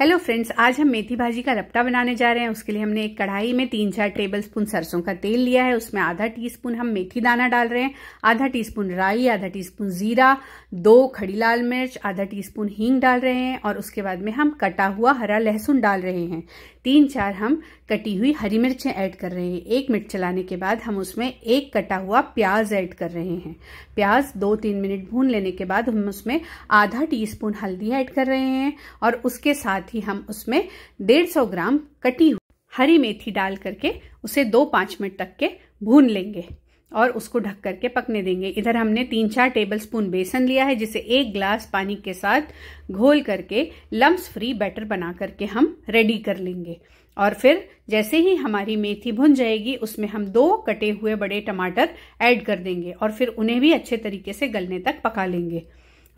hello friends आज हम मेथी भाजी का रपटा बनाने जा रहे हैं उसके लिए हमने एक कढ़ाई में तीन चार टेबल स्पून सरसों का तेल लिया है उसमें आधा टीस्पून हम मेथी दाना डाल रहे हैं आधा टीस्पून राई आधा टीस्पून जीरा दो खड़ी लाल मिर्च आधा टीस्पून हींग डाल रहे हैं और उसके बाद में हम कटा हुआ हरा लहसुन डाल रहे हैं तीन चार हम कटी हुई हरी मिर्चें ऐड कर रहे हैं एक मिनट चलाने के बाद हम उसमें एक कटा हुआ प्याज ऐड कर रहे हैं प्याज दो तीन मिनट भून लेने के बाद हम उसमें आधा टीस्पून हल्दी ऐड कर रहे हैं और उसके साथ साथ ही हम उसमें 150 ग्राम कटी हुई हरी मेथी डाल करके उसे दो पाँच मिनट तक के भून लेंगे और उसको ढक करके पकने देंगे इधर हमने तीन चार टेबल स्पून बेसन लिया है जिसे एक ग्लास पानी के साथ घोल करके लम्स फ्री बैटर बना करके हम रेडी कर लेंगे और फिर जैसे ही हमारी मेथी भुन जाएगी उसमें हम दो कटे हुए बड़े टमाटर ऐड कर देंगे और फिर उन्हें भी अच्छे तरीके से गलने तक पका लेंगे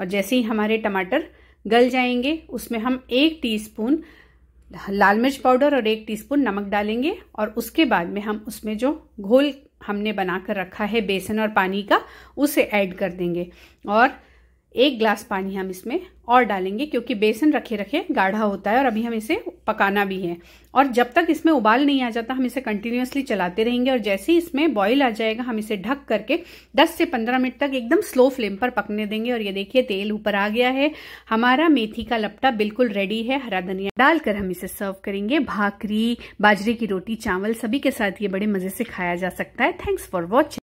और जैसे ही हमारे टमाटर गल जाएंगे उसमें हम एक टीस्पून लाल मिर्च पाउडर और एक टीस्पून नमक डालेंगे और उसके बाद में हम उसमें जो घोल हमने बनाकर रखा है बेसन और पानी का उसे ऐड कर देंगे और एक ग्लास पानी हम इसमें और डालेंगे क्योंकि बेसन रखे रखे गाढ़ा होता है और अभी हम इसे पकाना भी है और जब तक इसमें उबाल नहीं आ जाता हम इसे कंटिन्यूसली चलाते रहेंगे और जैसे ही इसमें बॉईल आ जाएगा हम इसे ढक करके 10 से 15 मिनट तक एकदम स्लो फ्लेम पर पकने देंगे और ये देखिए तेल ऊपर आ गया है हमारा मेथी का लपटा बिल्कुल रेडी है हरा धनिया डालकर हम इसे सर्व करेंगे भाकरी बाजरे की रोटी चावल सभी के साथ ये बड़े मजे से खाया जा सकता है थैंक्स फॉर वॉचिंग